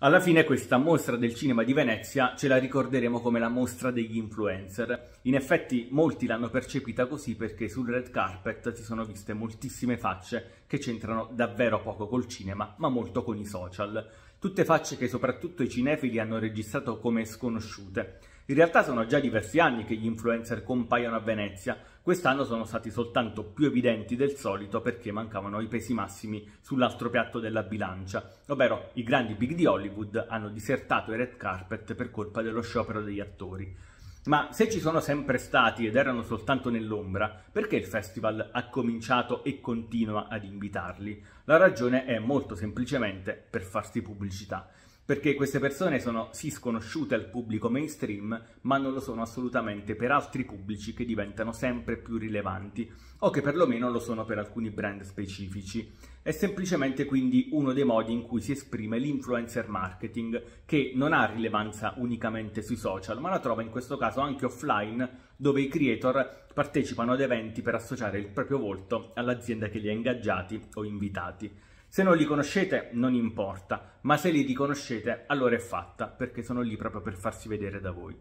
Alla fine questa mostra del cinema di Venezia ce la ricorderemo come la mostra degli influencer. In effetti molti l'hanno percepita così perché sul red carpet si sono viste moltissime facce che c'entrano davvero poco col cinema, ma molto con i social. Tutte facce che soprattutto i cinefili hanno registrato come sconosciute. In realtà sono già diversi anni che gli influencer compaiono a Venezia, quest'anno sono stati soltanto più evidenti del solito perché mancavano i pesi massimi sull'altro piatto della bilancia, ovvero i grandi big di Hollywood hanno disertato i red carpet per colpa dello sciopero degli attori. Ma se ci sono sempre stati ed erano soltanto nell'ombra, perché il festival ha cominciato e continua ad invitarli? La ragione è molto semplicemente per farsi pubblicità perché queste persone sono sì sconosciute al pubblico mainstream, ma non lo sono assolutamente per altri pubblici che diventano sempre più rilevanti o che perlomeno lo sono per alcuni brand specifici. È semplicemente quindi uno dei modi in cui si esprime l'influencer marketing, che non ha rilevanza unicamente sui social, ma la trova in questo caso anche offline, dove i creator partecipano ad eventi per associare il proprio volto all'azienda che li ha ingaggiati o invitati. Se non li conoscete non importa, ma se li riconoscete allora è fatta, perché sono lì proprio per farsi vedere da voi.